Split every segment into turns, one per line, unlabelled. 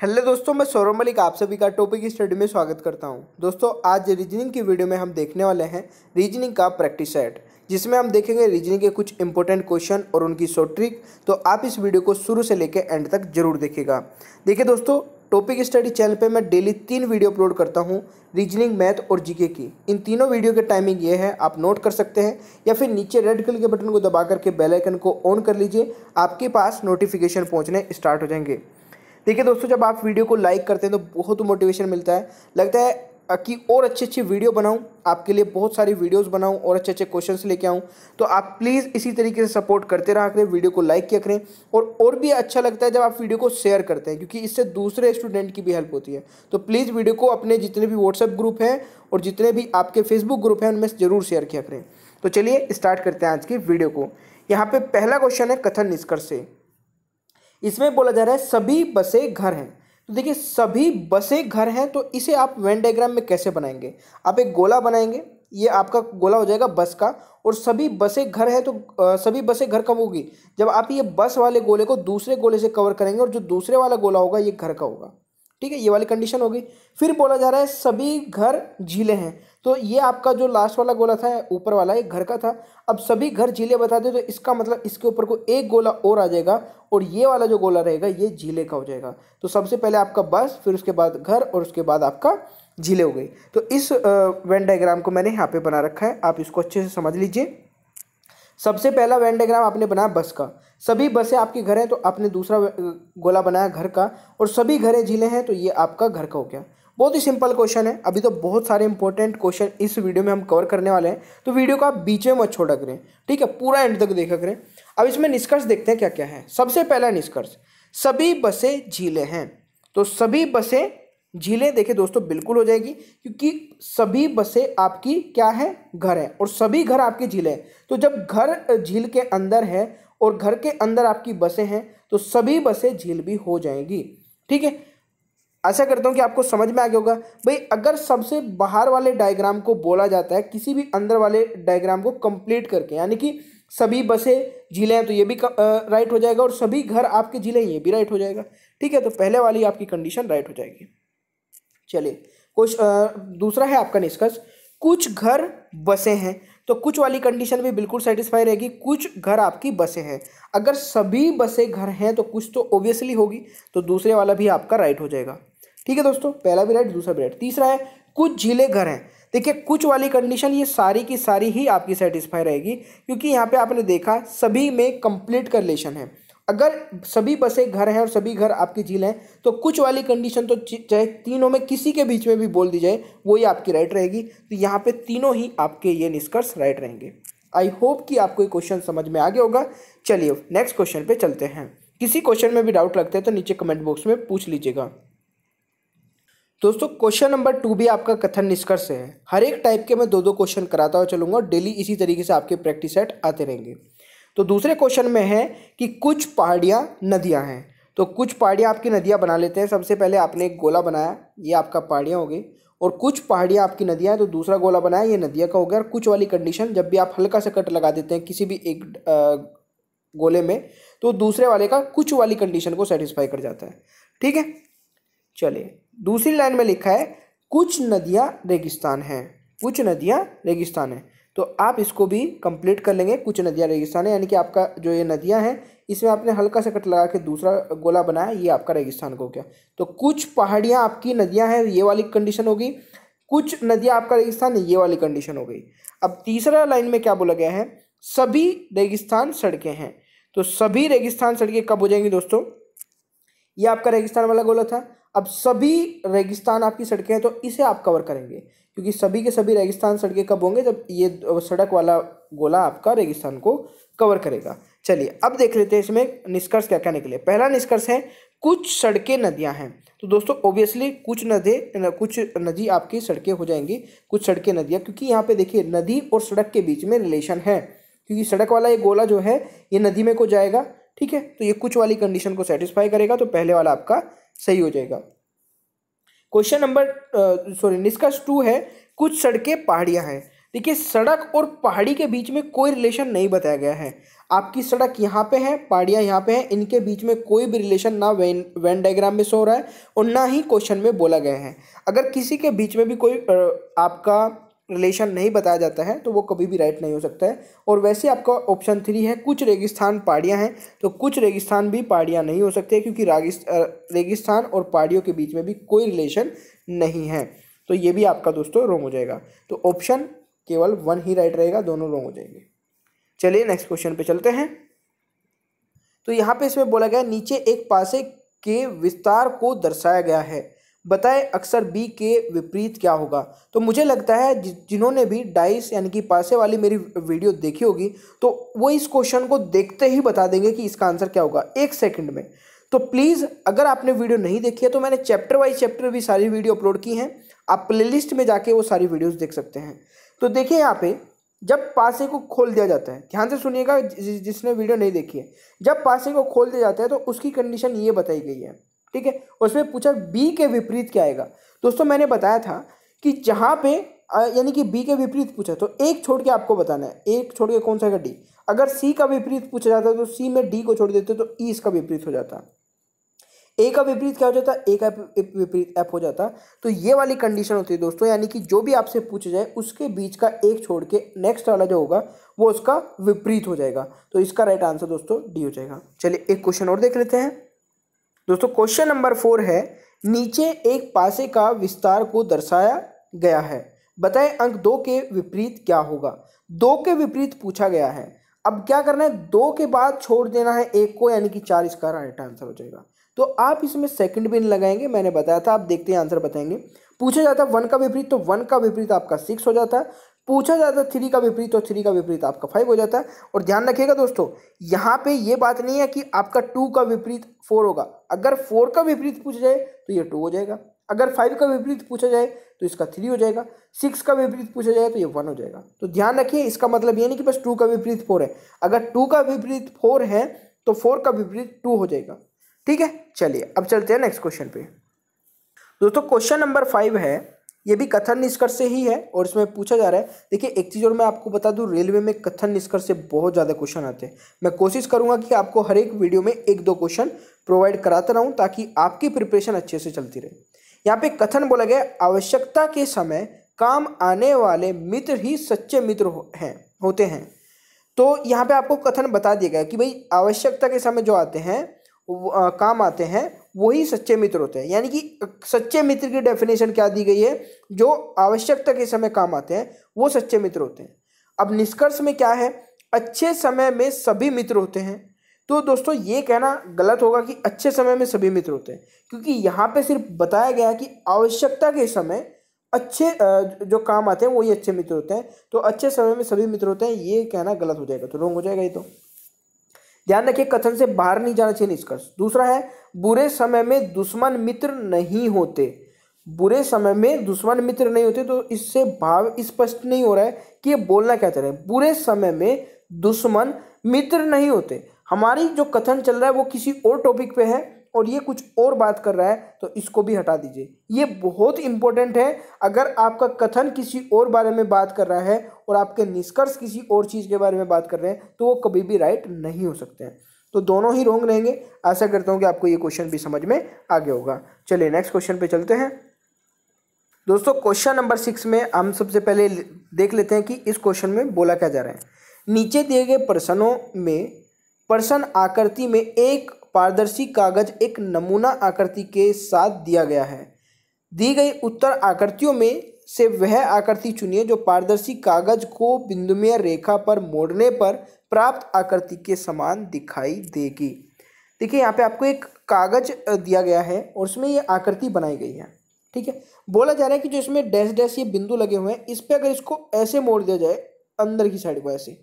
hello दोस्तों मैं सौरभ मलिक आप सभी का टॉपिक स्टडी में स्वागत करता हूं दोस्तों आज रीजनिंग की वीडियो में हम देखने वाले हैं रीजनिंग का प्रैक्टिस सेट जिसमें हम देखेंगे रीजनिंग के कुछ इंपॉर्टेंट क्वेश्चन और उनकी शॉर्ट ट्रिक तो आप इस वीडियो को शुरू से लेकर एंड तक जरूर देखेगा देखिए दोस्तों टॉपिक स्टडी चैनल पर मैं डेली तीन वीडियो अपलोड करता हूँ रीजनिंग मैथ और जीके की इन तीनों वीडियो के टाइमिंग ये है आप नोट कर सकते हैं या फिर नीचे रेड कलर के बटन को दबा करके बेल आइकन को ऑन कर लीजिए आपके पास नोटिफिकेशन पहुँचने स्टार्ट हो जाएंगे देखिए दोस्तों जब आप वीडियो को लाइक करते हैं तो बहुत मोटिवेशन मिलता है लगता है कि और अच्छी अच्छी वीडियो बनाऊं आपके लिए बहुत सारी वीडियोस बनाऊं और अच्छे अच्छे क्वेश्चंस लेके आऊं तो आप प्लीज़ इसी तरीके से सपोर्ट करते रहा करें वीडियो को लाइक किया करें और और भी अच्छा लगता है जब आप वीडियो को शेयर करते हैं क्योंकि इससे दूसरे स्टूडेंट की भी हेल्प होती है तो प्लीज़ वीडियो को अपने जितने भी व्हाट्सएप ग्रुप हैं और जितने भी आपके फेसबुक ग्रुप हैं उनमें ज़रूर शेयर किया करें तो चलिए स्टार्ट करते हैं आज की वीडियो को यहाँ पर पहला क्वेश्चन है कथन निष्कर्ष से इसमें बोला जा रहा है सभी बसें घर हैं तो देखिए सभी बसें घर हैं तो इसे आप वेन डायग्राम में कैसे बनाएंगे आप एक गोला बनाएंगे ये आपका गोला हो जाएगा बस का और सभी बसें घर है तो आ, सभी बसें घर कब होगी जब आप ये बस वाले गोले को दूसरे गोले से कवर करेंगे और जो दूसरे वाला गोला होगा ये घर का होगा ठीक है ये वाली कंडीशन होगी फिर बोला जा रहा है सभी घर झीले हैं तो ये आपका जो लास्ट वाला गोला था ऊपर वाला एक घर का था अब सभी घर झीले बता दे तो इसका मतलब इसके ऊपर को एक गोला और आ जाएगा और ये वाला जो गोला रहेगा ये झीले का हो जाएगा तो सबसे पहले आपका बस फिर उसके बाद घर और उसके बाद आपका झीले हो गई तो इस वेन डायग्राम को मैंने यहाँ पे बना रखा है आप इसको अच्छे से समझ लीजिए सबसे पहला वेन आपने बनाया बस का सभी बसें आपके घर हैं तो आपने दूसरा गोला बनाया घर का और सभी घरें झीलें हैं तो ये आपका घर का हो गया बहुत ही सिंपल क्वेश्चन है अभी तो बहुत सारे इंपॉर्टेंट क्वेश्चन इस वीडियो में हम कवर करने वाले हैं तो वीडियो को आप बीच में मत छोड़ा करें ठीक है पूरा एंड तक देखा करें अब इसमें निष्कर्ष देखते हैं क्या क्या है सबसे पहला निष्कर्ष सभी बसें झीलें हैं तो सभी बसें झीलें देखे दोस्तों बिल्कुल हो जाएगी क्योंकि सभी बसें आपकी क्या है घर है और सभी घर आपकी झील है तो जब घर झील के अंदर है और घर के अंदर आपकी बसें हैं तो सभी बसें झील भी हो जाएंगी ठीक है ऐसा करता हूँ कि आपको समझ में आ गया होगा भाई अगर सबसे बाहर वाले डायग्राम को बोला जाता है किसी भी अंदर वाले डायग्राम को कंप्लीट करके यानी कि सभी बसें झीलें हैं तो ये भी राइट हो जाएगा और सभी घर आपके झीलें ये भी राइट हो जाएगा ठीक है तो पहले वाली आपकी कंडीशन राइट हो जाएगी चलिए कुछ दूसरा है आपका निष्कर्ष कुछ घर बसे हैं तो कुछ वाली कंडीशन भी बिल्कुल सेटिस्फाई रहेगी कुछ घर आपकी बसें हैं अगर सभी बसे घर हैं तो कुछ तो ओब्वियसली होगी तो दूसरे वाला भी आपका राइट हो जाएगा ठीक है दोस्तों पहला भी राइट दूसरा भी राइट तीसरा है कुछ झीले घर हैं देखिए कुछ वाली कंडीशन ये सारी की सारी ही आपकी सेटिस्फाई रहेगी क्योंकि यहाँ पर आपने देखा सभी में कंप्लीट कर है अगर सभी बसें घर हैं और सभी घर आपकी झील हैं तो कुछ वाली कंडीशन तो चाहे तीनों में किसी के बीच में भी बोल दी जाए वही आपकी राइट रहेगी तो यहाँ पे तीनों ही आपके ये निष्कर्ष राइट रहेंगे आई होप कि आपको ये क्वेश्चन समझ में आ गया होगा चलिए नेक्स्ट क्वेश्चन पे चलते हैं किसी क्वेश्चन में भी डाउट लगता है तो नीचे कमेंट बॉक्स में पूछ लीजिएगा दोस्तों क्वेश्चन नंबर टू भी आपका कथन निष्कर्ष है हर एक टाइप के मैं दो दो क्वेश्चन कराता हुआ चलूंगा डेली इसी तरीके से आपके प्रैक्टिस सेट आते रहेंगे तो दूसरे क्वेश्चन में है कि कुछ पहाड़ियाँ नदियाँ हैं तो कुछ पहाड़ियाँ आपकी नदियाँ बना लेते हैं सबसे पहले आपने एक गोला बनाया ये आपका पहाड़ियाँ हो गई और कुछ पहाड़ियाँ आपकी नदियाँ हैं तो दूसरा गोला बनाया ये नदियाँ का हो गया और कुछ वाली कंडीशन जब भी आप हल्का सा कट लगा देते हैं किसी भी एक गोले में तो दूसरे वाले का कुछ वाली कंडीशन को सेटिस्फाई कर जाता है ठीक है चलिए दूसरी लाइन में लिखा है कुछ नदियाँ रेगिस्तान हैं कुछ नदियाँ रेगिस्तान हैं तो आप इसको भी कंप्लीट कर लेंगे कुछ नदियाँ रेगिस्तान है यानी कि आपका जो ये नदियाँ हैं इसमें आपने हल्का सा कट लगा के दूसरा गोला बनाया ये आपका रेगिस्तान को क्या तो कुछ पहाड़ियाँ आपकी नदियाँ हैं ये वाली कंडीशन होगी कुछ नदियाँ आपका रेगिस्तान ये वाली कंडीशन हो गई अब तीसरा लाइन में क्या बोला गया है सभी रेगिस्तान सड़कें हैं तो सभी रेगिस्तान सड़कें कब हो जाएंगी दोस्तों ये आपका रेगिस्तान वाला गोला था अब सभी रेगिस्तान आपकी सड़कें हैं तो इसे आप कवर करेंगे क्योंकि सभी के सभी रेगिस्तान सड़कें कब होंगे जब ये सड़क वाला गोला आपका रेगिस्तान को कवर करेगा चलिए अब देख लेते हैं इसमें निष्कर्ष क्या क्या निकले पहला निष्कर्ष है कुछ सड़कें नदियां हैं तो दोस्तों ओब्वियसली कुछ नदे कुछ नदी आपकी सड़कें हो जाएंगी कुछ सड़कें नदियां क्योंकि यहाँ पे देखिए नदी और सड़क के बीच में रिलेशन है क्योंकि सड़क वाला ये गोला जो है ये नदी में को जाएगा ठीक है तो ये कुछ वाली कंडीशन को सेटिस्फाई करेगा तो पहले वाला आपका सही हो जाएगा क्वेश्चन नंबर सॉरी निष्कर्ष टू है कुछ सड़कें पहाड़ियाँ हैं देखिए सड़क और पहाड़ी के बीच में कोई रिलेशन नहीं बताया गया है आपकी सड़क यहाँ पे है पहाड़ियाँ यहाँ पे है इनके बीच में कोई भी रिलेशन ना वैन वैन डायग्राम में शो हो रहा है और ना ही क्वेश्चन में बोला गया है अगर किसी के बीच में भी कोई आपका रिलेशन नहीं बताया जाता है तो वो कभी भी राइट नहीं हो सकता है और वैसे आपका ऑप्शन थ्री है कुछ रेगिस्तान पहाड़ियाँ हैं तो कुछ रेगिस्तान भी पहाड़ियाँ नहीं हो सकते क्योंकि रेगिस्तान और पहाड़ियों के बीच में भी कोई रिलेशन नहीं है तो ये भी आपका दोस्तों रोंग हो जाएगा तो ऑप्शन केवल वन ही राइट रहेगा दोनों रोंग हो जाएंगे चलिए नेक्स्ट क्वेश्चन पे चलते हैं तो यहाँ पे इसमें बोला गया नीचे एक पासे के विस्तार को दर्शाया गया है बताएं अक्सर बी के विपरीत क्या होगा तो मुझे लगता है जिन्होंने भी डाइस यानी कि पासे वाली मेरी वीडियो देखी होगी तो वो इस क्वेश्चन को देखते ही बता देंगे कि इसका आंसर क्या होगा एक सेकंड में तो प्लीज़ अगर आपने वीडियो नहीं देखी है तो मैंने चैप्टर वाइज चैप्टर भी सारी वीडियो अपलोड की हैं आप प्ले में जाके वो सारी वीडियोज़ देख सकते हैं तो देखिए यहाँ पर जब पासे को खोल दिया जाता है ध्यान से सुनिएगा जिसने वीडियो नहीं देखी है जब पासे को खोल दिया जाता है तो उसकी कंडीशन ये बताई गई है ठीक है उसमें पूछा बी के विपरीत क्या आएगा दोस्तों मैंने बताया था कि जहाँ पे यानी कि बी के विपरीत पूछा तो एक छोड़ के आपको बताना है एक छोड़ के कौन सा है डी अगर सी का विपरीत पूछा जाता है तो सी में डी को छोड़ देते तो ई इसका विपरीत हो जाता ए का विपरीत क्या हो जाता ए का विपरीत एफ हो जाता तो ये वाली कंडीशन होती है दोस्तों यानी कि जो भी आपसे पूछा जाए उसके बीच का एक छोड़ के नेक्स्ट वाला जो होगा वो उसका विपरीत हो जाएगा तो इसका राइट आंसर दोस्तों डी हो जाएगा चलिए एक क्वेश्चन और देख लेते हैं दोस्तों क्वेश्चन नंबर फोर है नीचे एक पासे का विस्तार को दर्शाया गया है बताएं अंक दो के विपरीत क्या होगा दो के विपरीत पूछा गया है अब क्या करना है दो के बाद छोड़ देना है एक को यानी कि चार इसका राइट आंसर हो जाएगा तो आप इसमें सेकंड भी लगाएंगे मैंने बताया था आप देखते हैं आंसर बताएंगे पूछा जाता है वन का विपरीत तो वन का विपरीत आपका सिक्स हो जाता है पूछा जाता है थ्री का विपरीत और थ्री का विपरीत आपका फाइव हो जाता है और ध्यान रखिएगा दोस्तों यहाँ पे ये बात नहीं है कि आपका टू का विपरीत फोर होगा अगर फोर तो तो का विपरीत पूछा जाए तो ये टू हो जाएगा अगर फाइव का विपरीत पूछा जाए तो इसका थ्री हो जाएगा सिक्स का विपरीत पूछा जाए तो ये वन हो जाएगा तो ध्यान रखिए इसका मतलब ये नहीं कि बस टू का विपरीत फोर है अगर टू का विपरीत फोर है तो फोर का विपरीत टू हो जाएगा ठीक है चलिए अब चलते हैं नेक्स्ट क्वेश्चन पे दोस्तों क्वेश्चन नंबर फाइव है ये भी कथन निष्कर्ष से ही है और इसमें पूछा जा रहा है देखिए एक चीज़ और मैं आपको बता दूँ रेलवे में कथन निष्कर्ष से बहुत ज़्यादा क्वेश्चन आते हैं मैं कोशिश करूँगा कि आपको हर एक वीडियो में एक दो क्वेश्चन प्रोवाइड कराता रहूँ ताकि आपकी प्रिपरेशन अच्छे से चलती रहे यहाँ पे कथन बोला गया आवश्यकता के समय काम आने वाले मित्र ही सच्चे मित्र हो, हैं होते हैं तो यहाँ पे आपको कथन बता दिया गया कि भाई आवश्यकता के समय जो आते हैं आ, काम आते हैं वही सच्चे मित्र होते हैं यानी कि सच्चे मित्र की डेफिनेशन क्या दी गई है जो आवश्यकता के समय काम आते हैं वो सच्चे मित्र होते हैं अब निष्कर्ष में क्या है अच्छे समय में सभी मित्र होते हैं तो दोस्तों ये कहना गलत होगा कि अच्छे समय में सभी मित्र होते हैं क्योंकि यहाँ पे सिर्फ बताया गया है कि आवश्यकता के समय अच्छे जो काम आते हैं वही अच्छे मित्र होते हैं तो अच्छे समय में सभी मित्र होते हैं ये कहना गलत हो जाएगा तो रोंग हो जाएगा ये तो ध्यान रखिए कथन से बाहर नहीं जाना चाहिए निष्कर्ष दूसरा है बुरे समय में दुश्मन मित्र नहीं होते बुरे समय में दुश्मन मित्र नहीं होते तो इससे भाव स्पष्ट नहीं हो रहा है कि ये बोलना क्या चाह रहे हैं बुरे समय में दुश्मन मित्र नहीं होते हमारी जो कथन चल रहा है वो किसी और टॉपिक पे है और ये कुछ और बात कर रहा है तो इसको भी हटा दीजिए ये बहुत इंपॉर्टेंट है अगर आपका कथन किसी और बारे में बात कर रहा है और आपके निष्कर्ष किसी और चीज़ के बारे में बात कर रहे हैं तो वो कभी भी राइट नहीं हो सकते हैं तो दोनों ही रोंग रहेंगे आशा करता हूँ कि आपको ये क्वेश्चन भी समझ में आ गया होगा चलिए नेक्स्ट क्वेश्चन पर चलते हैं दोस्तों क्वेश्चन नंबर सिक्स में हम सबसे पहले देख लेते हैं कि इस क्वेश्चन में बोला क्या जा रहा है नीचे दिए गए प्रश्नों में प्रश्न आकृति में एक पारदर्शी कागज एक नमूना आकृति के साथ दिया गया है दी गई उत्तर आकृतियों में से वह आकृति चुनिए जो पारदर्शी कागज को बिंदुमय रेखा पर मोड़ने पर प्राप्त आकृति के समान दिखाई देगी देखिए यहाँ पे आपको एक कागज दिया गया है और उसमें ये आकृति बनाई गई है ठीक है बोला जा रहा है कि जो इसमें डैश डैश ये बिंदु लगे हुए हैं इस पर अगर इसको ऐसे मोड़ दिया जाए अंदर की साइड को ऐसे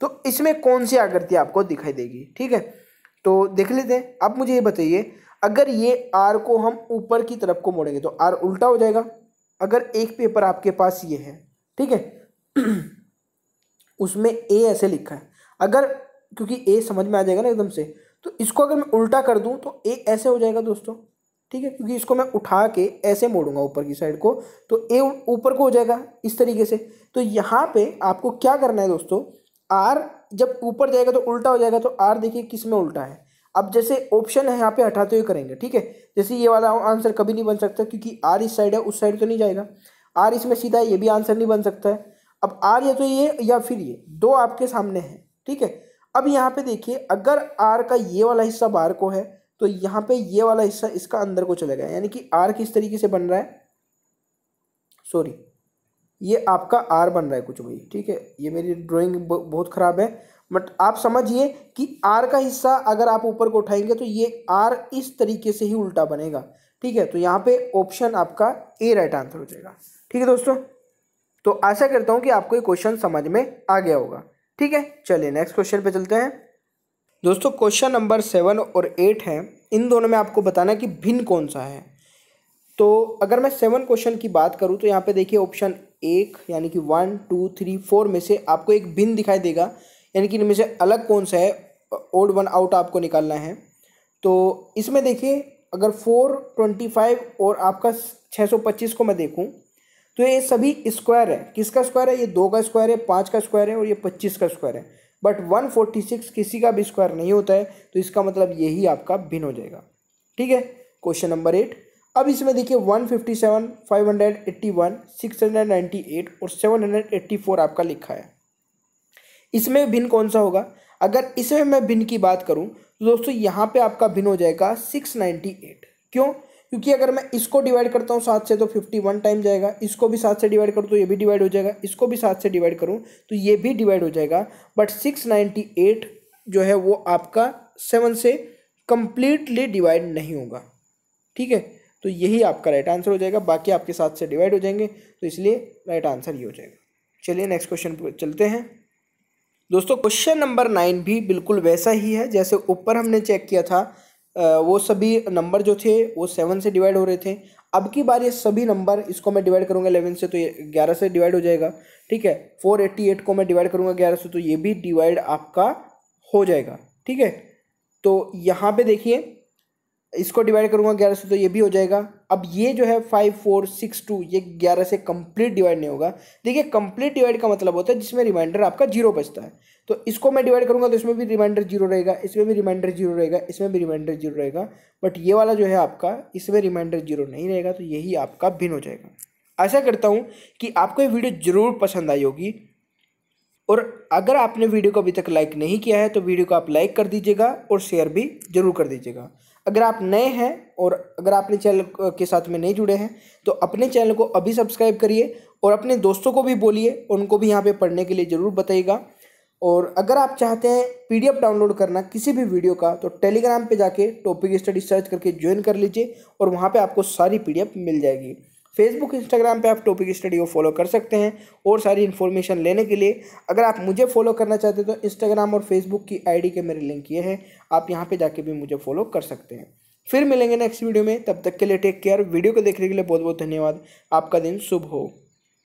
तो इसमें कौन सी आकृति आपको दिखाई देगी ठीक है तो देख लेते हैं अब मुझे ये बताइए अगर ये आर को हम ऊपर की तरफ को मोड़ेंगे तो आर उल्टा हो जाएगा अगर एक पेपर आपके पास ये है ठीक है उसमें ए ऐसे लिखा है अगर क्योंकि ए समझ में आ जाएगा ना एकदम से तो इसको अगर मैं उल्टा कर दूं तो ए ऐसे हो जाएगा दोस्तों ठीक है क्योंकि इसको मैं उठा के ऐसे मोड़ूंगा ऊपर की साइड को तो ए ऊपर को हो जाएगा इस तरीके से तो यहाँ पे आपको क्या करना है दोस्तों आर जब ऊपर जाएगा तो उल्टा हो जाएगा तो आर देखिए किस में उल्टा है अब जैसे ऑप्शन है यहाँ पे हटाते हुए करेंगे ठीक है जैसे ये वाला आंसर कभी नहीं बन सकता क्योंकि आर इस साइड है उस साइड तो नहीं जाएगा आर इसमें सीधा है ये भी आंसर नहीं बन सकता है अब आर या तो ये या फिर ये दो आपके सामने हैं ठीक है अब यहाँ पे देखिए अगर आर का ये वाला हिस्सा बार को है तो यहाँ पे ये वाला हिस्सा इसका अंदर को चले यानी कि आर किस तरीके से बन रहा है सॉरी ये आपका आर बन रहा है कुछ भाई ठीक है ये मेरी ड्राइंग बहुत ख़राब है बट आप समझिए कि आर का हिस्सा अगर आप ऊपर को उठाएंगे तो ये आर इस तरीके से ही उल्टा बनेगा ठीक है तो यहाँ पे ऑप्शन आपका ए राइट आंसर हो जाएगा ठीक है दोस्तों तो आशा करता हूँ कि आपको ये क्वेश्चन समझ में आ गया होगा ठीक है चलिए नेक्स्ट क्वेश्चन पर चलते हैं दोस्तों क्वेश्चन नंबर सेवन और एट हैं इन दोनों में आपको बताना कि भिन्न कौन सा है तो अगर मैं सेवन क्वेश्चन की बात करूँ तो यहाँ पे देखिए ऑप्शन एक यानी कि वन टू थ्री फोर में से आपको एक बिन दिखाई देगा यानी कि इनमें से अलग कौन सा है ओड वन आउट आपको निकालना है तो इसमें देखिए अगर फोर ट्वेंटी फाइव और आपका छः सौ पच्चीस को मैं देखूं तो ये सभी स्क्वायर है किसका स्क्वायर है ये दो का स्क्वायर है पाँच का स्क्वायर है और ये पच्चीस का स्क्वायर है बट वन फोर्टी सिक्स किसी का भी स्क्वायर नहीं होता है तो इसका मतलब यही आपका भिन्न हो जाएगा ठीक है क्वेश्चन नंबर एट अब इसमें देखिए 157, 581, 698 और 784 आपका लिखा है इसमें भिन्न कौन सा होगा अगर इसमें मैं भिन्न की बात करूं तो दोस्तों यहाँ पे आपका भिन्न हो जाएगा 698 क्यों क्योंकि अगर मैं इसको डिवाइड करता हूँ सात से तो फिफ्टी वन टाइम जाएगा इसको भी सात से डिवाइड करूँ तो ये भी डिवाइड हो जाएगा इसको भी सात से डिवाइड करूँ तो ये भी डिवाइड हो जाएगा बट सिक्स नाइन्टी एट जो है वो आपका सेवन से कंप्लीटली डिवाइड नहीं होगा ठीक है तो यही आपका राइट आंसर हो जाएगा बाकी आपके साथ से डिवाइड हो जाएंगे तो इसलिए राइट आंसर ये हो जाएगा चलिए नेक्स्ट क्वेश्चन पर चलते हैं दोस्तों क्वेश्चन नंबर नाइन भी बिल्कुल वैसा ही है जैसे ऊपर हमने चेक किया था वो सभी नंबर जो थे वो सेवन से डिवाइड हो रहे थे अब की बार ये सभी नंबर इसको मैं डिवाइड करूँगा इलेवन से तो ये ग्यारह से डिवाइड हो जाएगा ठीक है फोर एट्टी एट को मैं डिवाइड करूँगा ग्यारह से तो ये भी डिवाइड आपका हो जाएगा ठीक है तो यहाँ पे देखिए इसको डिवाइड करूँगा ग्यारह से तो ये भी हो जाएगा अब ये जो है फाइव फोर सिक्स टू ये ग्यारह से कंप्लीट डिवाइड नहीं होगा देखिए कंप्लीट डिवाइड का मतलब होता है जिसमें रिमाइंडर आपका जीरो बचता है तो इसको मैं डिवाइड करूँगा तो इसमें भी रिमाइंडर जीरो रहेगा इसमें भी रिमाइंडर जीरो रहेगा इसमें भी रिमाइंडर जीरो रहेगा बट ये वाला जो है आपका इसमें रिमाइंडर जीरो नहीं रहेगा तो यही आपका भिन हो जाएगा ऐसा करता हूँ कि आपको ये वीडियो ज़रूर पसंद आई होगी और अगर आपने वीडियो को अभी तक लाइक नहीं किया है तो वीडियो को आप लाइक कर दीजिएगा और शेयर भी ज़रूर कर दीजिएगा अगर आप नए हैं और अगर आपने चैनल के साथ में नहीं जुड़े हैं तो अपने चैनल को अभी सब्सक्राइब करिए और अपने दोस्तों को भी बोलिए उनको भी यहाँ पे पढ़ने के लिए ज़रूर बताइएगा और अगर आप चाहते हैं पीडीएफ डाउनलोड करना किसी भी वीडियो का तो टेलीग्राम पे जाके टॉपिक स्टडी सर्च करके ज्वाइन कर लीजिए और वहाँ पे आपको सारी पीडीएफ मिल जाएगी फेसबुक इंस्टाग्राम पे आप टॉपिक स्टडी को फॉलो कर सकते हैं और सारी इन्फॉर्मेशन लेने के लिए अगर आप मुझे फॉलो करना चाहते हो तो इंस्टाग्राम और फेसबुक की आईडी के मेरे लिंक ये हैं आप यहाँ पे जाके भी मुझे फॉलो कर सकते हैं फिर मिलेंगे नेक्स्ट वीडियो में तब तक के लिए टेक केयर वीडियो को देखने के लिए बहुत बहुत धन्यवाद आपका दिन शुभ हो